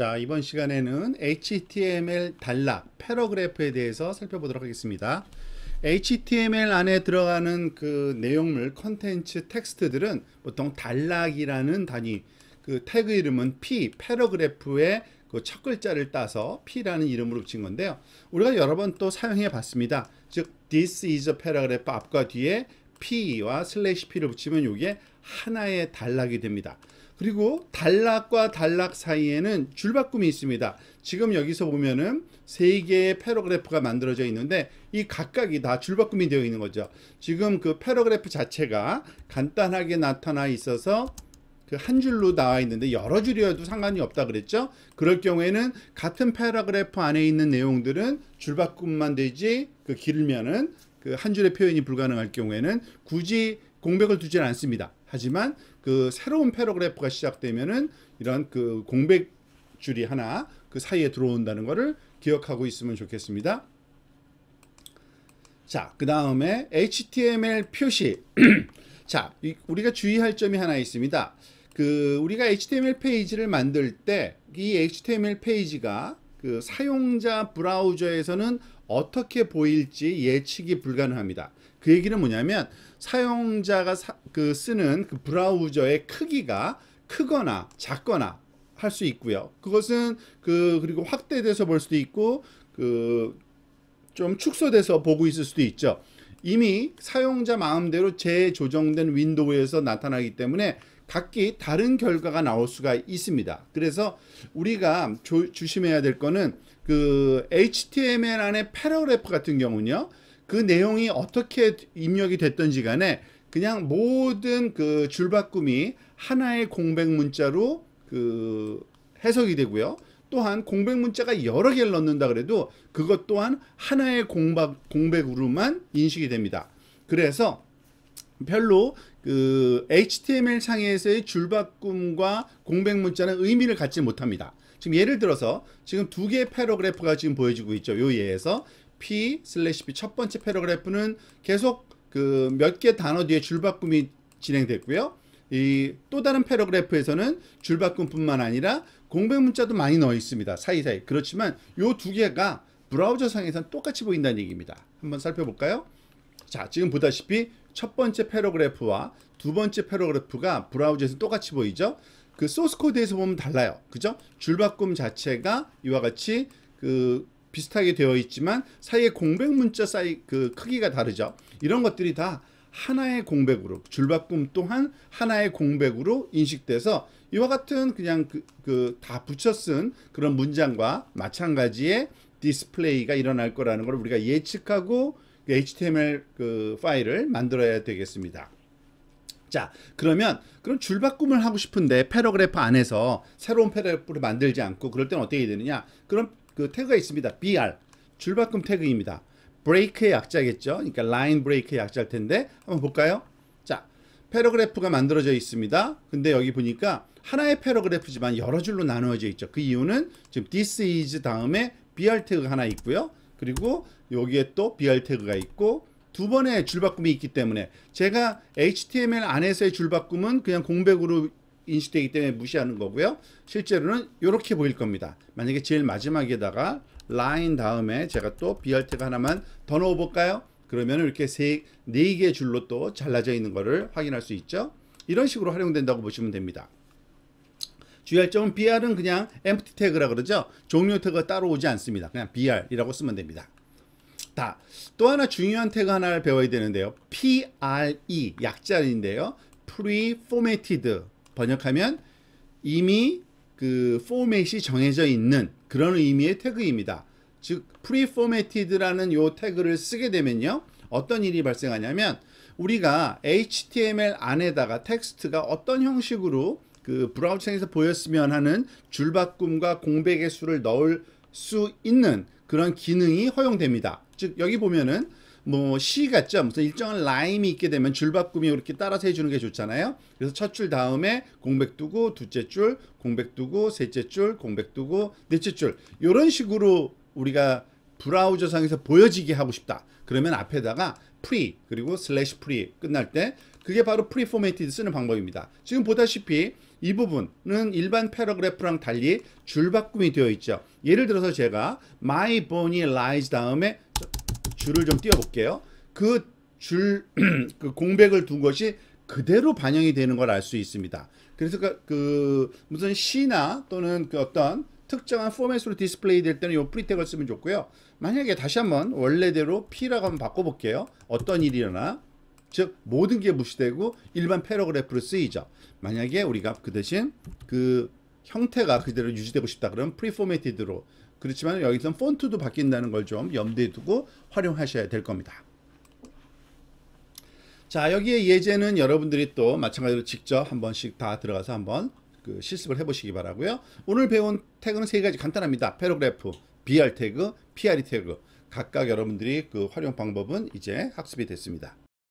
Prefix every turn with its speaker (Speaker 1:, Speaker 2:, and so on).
Speaker 1: 자, 이번 시간에는 HTML 단락, 패러그래프에 대해서 살펴보도록 하겠습니다. HTML 안에 들어가는 그 내용물, 컨텐츠, 텍스트들은 보통 단락이라는 단위, 그 태그 이름은 P, 패러그래프의 그첫 글자를 따서 P라는 이름으로 붙인 건데요. 우리가 여러 번 또 사용해 봤습니다. 즉, this is a paragraph 앞과 뒤에 P와 슬래시 P를 붙이면 이게 하나의 단락이 됩니다. 그리고 단락과 단락 사이에는 줄바꿈이 있습니다. 지금 여기서 보면은 세 개의 패러그래프가 만들어져 있는데 이 각각이 다 줄바꿈이 되어 있는 거죠. 지금 그 패러그래프 자체가 간단하게 나타나 있어서 그 한 줄로 나와 있는데 여러 줄이어도 상관이 없다 그랬죠. 그럴 경우에는 같은 패러그래프 안에 있는 내용들은 줄바꿈만 되지 그 길면은 그 한 줄의 표현이 불가능할 경우에는 굳이 공백을 두지는 않습니다. 하지만 그 새로운 패러그래프가 시작되면은 이런 그 공백 줄이 하나 그 사이에 들어온다는 것을 기억하고 있으면 좋겠습니다. 자, 그 다음에 HTML 표시. 자, 이, 우리가 주의할 점이 하나 있습니다. 그 우리가 HTML 페이지를 만들 때 이 HTML 페이지가 그 사용자 브라우저에서는 어떻게 보일지 예측이 불가능합니다. 그 얘기는 뭐냐면 사용자가 사, 그 쓰는 그 브라우저의 크기가 크거나 작거나 할 수 있고요. 그것은 그 그리고 확대돼서 볼 수도 있고 그 좀 축소돼서 보고 있을 수도 있죠. 이미 사용자 마음대로 재조정된 윈도우에서 나타나기 때문에 각기 다른 결과가 나올 수가 있습니다. 그래서 우리가 조, 조심해야 될 거는 그 HTML 안에 패러그래프 같은 경우는요. 그 내용이 어떻게 입력이 됐던지 간에 그냥 모든 그 줄바꿈이 하나의 공백 문자로 그 해석이 되고요. 또한 공백 문자가 여러 개를 넣는다 그래도 그것 또한 하나의 공박, 공백으로만 인식이 됩니다. 그래서 별로 그 HTML 상에서의 줄바꿈과 공백 문자는 의미를 갖지 못합니다. 지금 예를 들어서 지금 두 개의 패러그래프가 지금 보여지고 있죠. 요 예에서 P 슬래시 P 첫 번째 패러그래프는 계속 그 몇 개 단어 뒤에 줄바꿈이 진행됐고요. 이또 다른 패러그래프에서는 줄바꿈뿐만 아니라 공백 문자도 많이 넣어 있습니다. 사이사이. 그렇지만 요 두 개가 브라우저 상에선 똑같이 보인다는 얘기입니다. 한번 살펴볼까요? 자, 지금 보다시피 첫 번째 패러그래프와 두 번째 패러그래프가 브라우저에서 똑같이 보이죠? 그 소스 코드에서 보면 달라요. 그죠? 줄바꿈 자체가 이와 같이 그 비슷하게 되어 있지만 사이에 공백 문자 사이 그 크기가 다르죠. 이런 것들이 다 하나의 공백으로 줄바꿈 또한 하나의 공백으로 인식돼서 이와 같은 그냥 그다 그, 붙여 쓴 그런 문장과 마찬가지의 디스플레이가 일어날 거라는 걸 우리가 예측하고 그 HTML 그 파일을 만들어야 되겠습니다. 자 그러면 그럼 줄바꿈을 하고 싶은데 패러그래프 안에서 새로운 패러그래프를 만들지 않고 그럴 때는 어떻게 되느냐 그럼 그 태그가 있습니다. br 줄바꿈 태그입니다. 브레이크의 약자겠죠. 그러니까 라인 브레이크의 약자일 텐데 한번 볼까요? 자, 패러그래프가 만들어져 있습니다. 근데 여기 보니까 하나의 패러그래프지만 여러 줄로 나누어져 있죠. 그 이유는 지금 this is 다음에 br 태그가 하나 있고요. 그리고 여기에 또 br 태그가 있고 두 번의 줄바꿈이 있기 때문에 제가 HTML 안에서의 줄바꿈은 그냥 공백으로 인식되기 때문에 무시하는 거고요. 실제로는 이렇게 보일 겁니다. 만약에 제일 마지막에다가 라인 다음에 제가 또 b r 트가 하나만 더 넣어 볼까요? 그러면 이렇게 세, 네 개 줄로 또 잘라져 있는 것을 확인할 수 있죠. 이런 식으로 활용된다고 보시면 됩니다. 주의할 점은 BR은 그냥 empty 태그라 그러죠. 종료 태그가 따로 오지 않습니다. 그냥 BR이라고 쓰면 됩니다. 다. 또 하나 중요한 태그 하나를 배워야 되는데요. PRE 약자인데요. Pre-formatted 번역하면 이미 그 포맷이 정해져 있는 그런 의미의 태그입니다. 즉프리포 f o r 라는요 태그를 쓰게 되면요. 어떤 일이 발생하냐면 우리가 HTML 안에다가 텍스트가 어떤 형식으로 그 브라우징에서 보였으면 하는 줄바꿈과 공백의 수를 넣을 수 있는 그런 기능이 허용됩니다. 즉 여기 보면은 뭐시 같죠. 무슨 일정한 라임이 있게 되면 줄바꿈이 이렇게 따라서 해주는 게 좋잖아요. 그래서 첫 줄 다음에 공백 두고 둘째 줄 공백 두고 셋째 줄 공백 두고 넷째 줄 이런 식으로 우리가 브라우저 상에서 보여지게 하고 싶다. 그러면 앞에다가 프리 그리고 슬래시 프리 끝날 때 그게 바로 프리 포맷티드 메 쓰는 방법입니다. 지금 보다시피 이 부분은 일반 패러그래프랑 달리 줄바꿈이 되어 있죠. 예를 들어서 제가 my b o n e lies 다음에 줄을 좀 띄워볼게요. 그 줄, 그 공백을 둔 것이 그대로 반영이 되는 걸 알 수 있습니다. 그래서 그, 그 무슨 시나 또는 그 어떤 특정한 포맷으로 디스플레이 될 때는 이 프리텍을 쓰면 좋고요. 만약에 다시 한번 원래대로 P라고 한번 바꿔볼게요. 어떤 일이 일어나? 즉 모든 게 무시되고 일반 패러그래프로 쓰이죠. 만약에 우리가 그 대신 그 형태가 그대로 유지되고 싶다 그러면 프리포매티드로 그렇지만 여기선 폰트도 바뀐다는 걸 좀 염두에 두고 활용하셔야 될 겁니다. 자 여기에 예제는 여러분들이 또 마찬가지로 직접 한 번씩 다 들어가서 한번 그 실습을 해보시기 바라고요. 오늘 배운 태그는 세 가지 간단합니다. 패러그래프, BR 태그, p r 태그 각각 여러분들이 그 활용 방법은 이제 학습이 됐습니다.